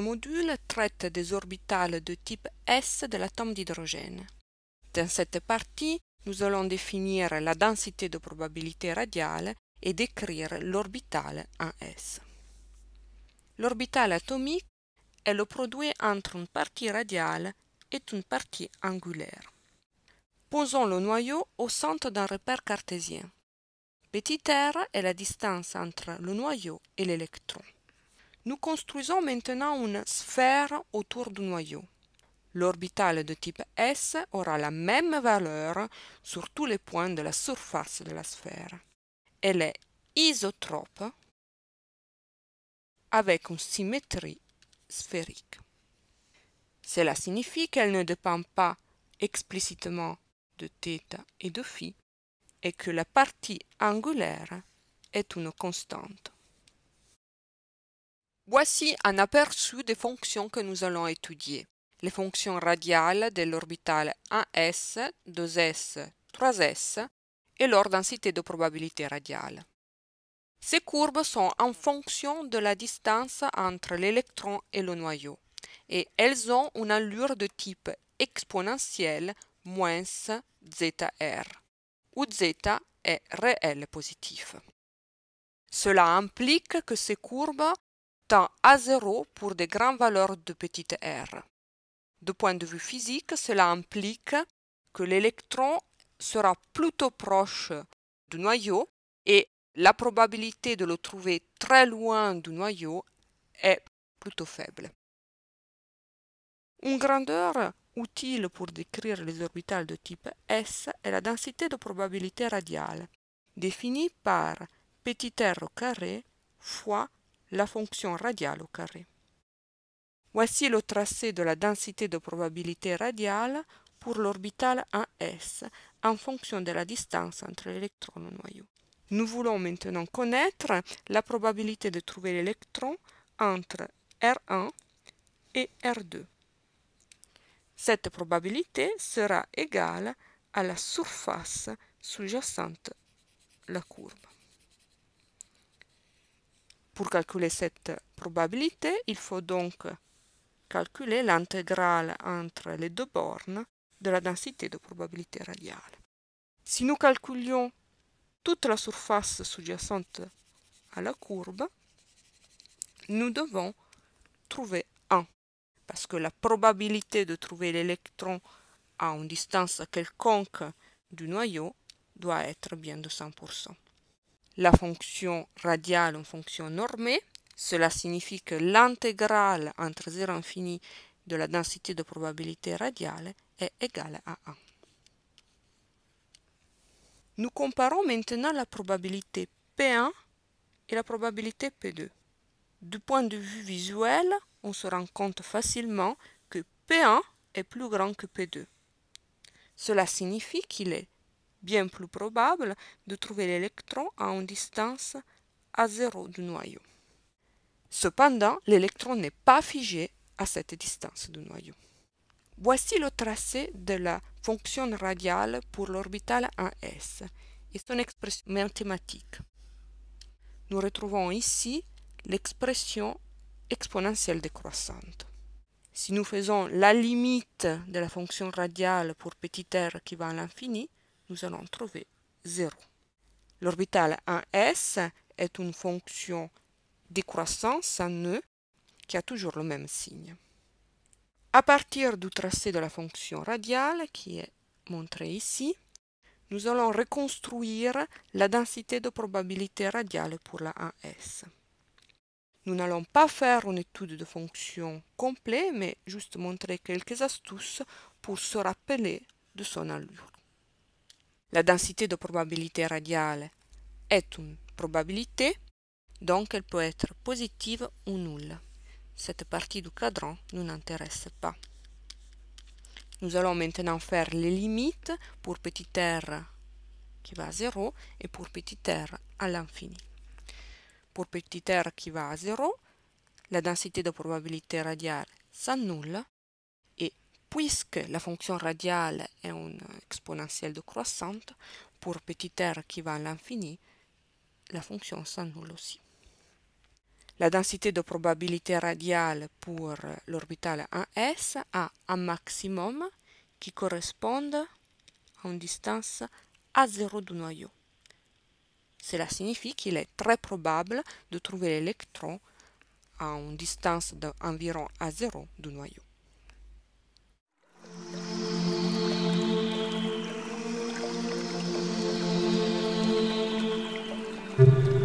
module traite des orbitales de type S de l'atome d'hydrogène. Dans cette partie, nous allons définir la densité de probabilité radiale et décrire l'orbitale en S. L'orbital atomique est le produit entre une partie radiale et une partie angulaire. Posons le noyau au centre d'un repère cartésien. Petit r est la distance entre le noyau et l'électron. Nous construisons maintenant une sphère autour du noyau. L'orbital de type S aura la même valeur sur tous les points de la surface de la sphère. Elle est isotrope avec une symétrie sphérique. Cela signifie qu'elle ne dépend pas explicitement de θ et de φ et que la partie angulaire est une constante. Voici un aperçu des fonctions que nous allons étudier. Les fonctions radiales de l'orbital 1s, 2s, 3s et leur densité de probabilité radiale. Ces courbes sont en fonction de la distance entre l'électron et le noyau et elles ont une allure de type exponentielle moins zr, où z est réel positif. Cela implique que ces courbes tend à zéro pour des grandes valeurs de petite r. De point de vue physique, cela implique que l'électron sera plutôt proche du noyau et la probabilité de le trouver très loin du noyau est plutôt faible. Une grandeur utile pour décrire les orbitales de type S est la densité de probabilité radiale, définie par petit r carré fois la fonction radiale au carré. Voici le tracé de la densité de probabilité radiale pour l'orbital 1 S en fonction de la distance entre l'électron et le noyau. Nous voulons maintenant connaître la probabilité de trouver l'électron entre R1 et R2. Cette probabilité sera égale à la surface sous-jacente la courbe. Pour calculer cette probabilité, il faut donc calculer l'intégrale entre les deux bornes de la densité de probabilité radiale. Si nous calculions toute la surface sous-jacente à la courbe, nous devons trouver 1, parce que la probabilité de trouver l'électron à une distance quelconque du noyau doit être bien de 100% la fonction radiale en fonction normée. Cela signifie que l'intégrale entre 0 et infini de la densité de probabilité radiale est égale à 1. Nous comparons maintenant la probabilité P1 et la probabilité P2. Du point de vue visuel, on se rend compte facilement que P1 est plus grand que P2. Cela signifie qu'il est bien plus probable de trouver l'électron à une distance à zéro du noyau. Cependant, l'électron n'est pas figé à cette distance du noyau. Voici le tracé de la fonction radiale pour l'orbital 1s et son expression mathématique. Nous retrouvons ici l'expression exponentielle décroissante. Si nous faisons la limite de la fonction radiale pour petit r qui va à l'infini, nous allons trouver 0. L'orbital 1 S est une fonction décroissance en nœud, e qui a toujours le même signe. À partir du tracé de la fonction radiale, qui est montré ici, nous allons reconstruire la densité de probabilité radiale pour la 1S. Nous n'allons pas faire une étude de fonction complète, mais juste montrer quelques astuces pour se rappeler de son allure. la densité de probabilité radiale est une probabilité, donc elle peut être positive ou nulle. Cette partie du cadran ne nous intéresse pas. Nous allons maintenant faire les limites pour petit r qui va à 0 et pour petit r à l'infini. Pour petit r qui va à 0, la densité de probabilité radiale s'annule Puisque la fonction radiale est une exponentielle de croissante, pour petit r qui va à l'infini, la fonction s'annule aussi. La densité de probabilité radiale pour l'orbital 1s a un maximum qui correspond à une distance à zéro du noyau. Cela signifie qu'il est très probable de trouver l'électron à une distance d'environ à zéro du noyau. Thank you.